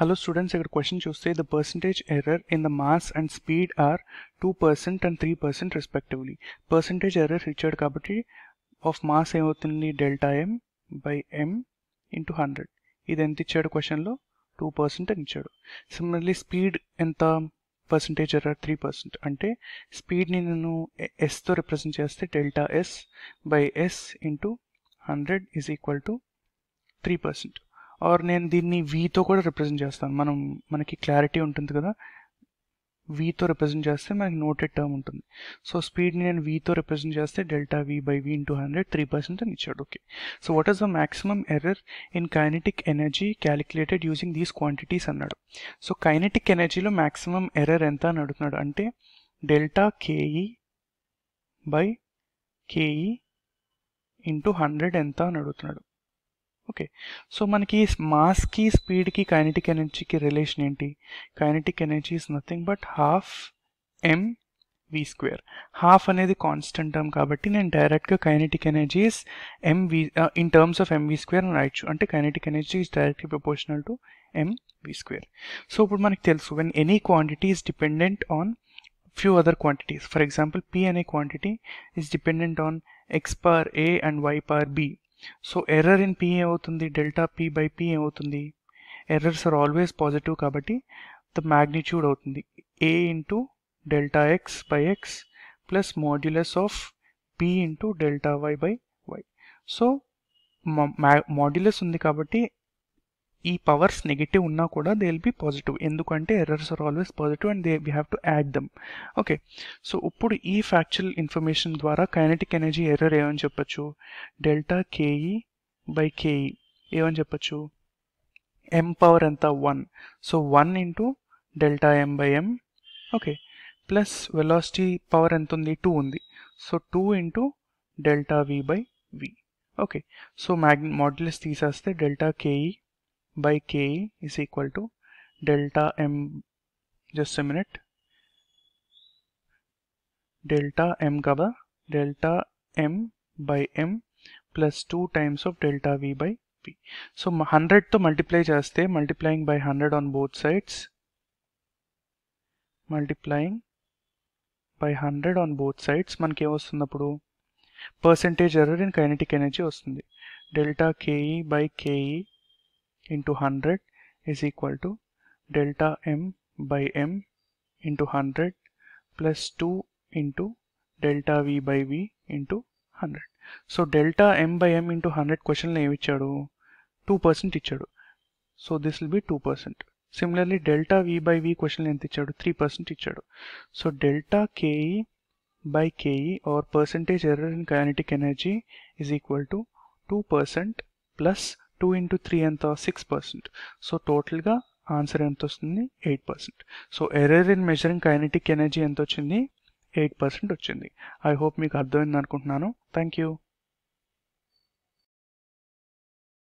Hello students ఇక్కడ question చూస్తే the percentage error in the mass and speed are two percent and three percent respectively percentage error ఇచ్చాడు కాబట్టి of mass ఏమవుతుంది delta M by M into hundred ఇది ఎంత ఇచ్చాడు క్వశ్చన్లో two percent అని ఇచ్చాడు సిమిలర్లీ స్పీడ్ ఎంత పర్సంటేజ్ ఎర్రర్ త్రీ పర్సెంట్ అంటే స్పీడ్ని నేను ఎస్తో రిప్రజెంట్ చేస్తే delta S by S into hundred is equal to three percent or నేను దీన్ని వీతో కూడా రిప్రజెంట్ చేస్తాను మనం మనకి క్లారిటీ ఉంటుంది కదా వీతో రిప్రజెంట్ చేస్తే మనకి నోటెడ్ టర్మ్ ఉంటుంది సో స్పీడ్ని నేను వీతో రిప్రజెంట్ చేస్తే delta V by V into hundred three percent అని ఇచ్చాడు okay so what is the maximum error in kinetic energy calculated using these quantities అన్నాడు సో కైనెటిక్ ఎనర్జీలో మ్యాక్సిమం ఎర్రర్ ఎంత అని అడుగుతున్నాడు అంటే delta KE by KE into hundred ఎంత అని అడుగుతున్నాడు ఓకే సో మనకి మాస్కి స్పీడ్కి కైనటిక్ ఎనర్జీకి రిలేషన్ ఏంటి kinetic energy is nothing but half M V square half అనేది కాన్స్టెంట్ టర్మ్ కాబట్టి నేను డైరెక్ట్గా kinetic energy is MV in terms of MV square అని రాయొచ్చు అంటే kinetic energy is directly proportional to M V square so ఇప్పుడు మనకు తెలుసు when any quantity is dependent on few other quantities for example P అనే quantity is dependent on X x A and Y y power so error in P ఏమవుతుంది delta P by P ఏమవుతుంది errors are always positive కాబట్టి the magnitude అవుతుంది A into delta X by X plus modulus of P into delta Y by Y so ma modulus ఉంది కాబట్టి ఈ powers negative ఉన్నా కూడా they will be positive ఎందుకంటే errors are always positive and they we have to add them okay so ఇప్పుడు ఈ factual information ద్వారా kinetic energy error ఏమని చెప్పొచ్చు డెల్టా కేఈ బై కేఈ ఏమని చెప్పొచ్చు ఎం పవర్ ఎంత one so one into delta M by M okay plus velocity power ఎంత ఉంది టూ ఉంది so two into delta V by V okay so mag modulus తీసేస్తే delta KE by K is equal to delta M just a minute delta M gamma delta M by M plus 2 times of delta V by V. So 100 to multiply chaste multiplying by 100 on both sides multiplying by 100 on both sides మనకి ఏమొస్తుంది అప్పుడు percentage error in kinetic energy వస్తుంది delta ke by KE into 100 is equal to delta m by m into 100 plus 2 into delta v by v into 100. So delta m by m into 100 question le evichadu 2% ichadu. So this will be 2%. Similarly, delta V by V question length ichadu, 3% ichadu. So, delta k by k or percentage error in kinetic energy is equal to 2% plus two into three ఎంత six percent so టోటల్గా answer ఎంత వస్తుంది eight percent so error in measuring kinetic energy ఎంత వచ్చింది eight percent వచ్చింది I hope మీకు అర్థమైంది అనుకుంటున్నాను థ్యాంక్ యూ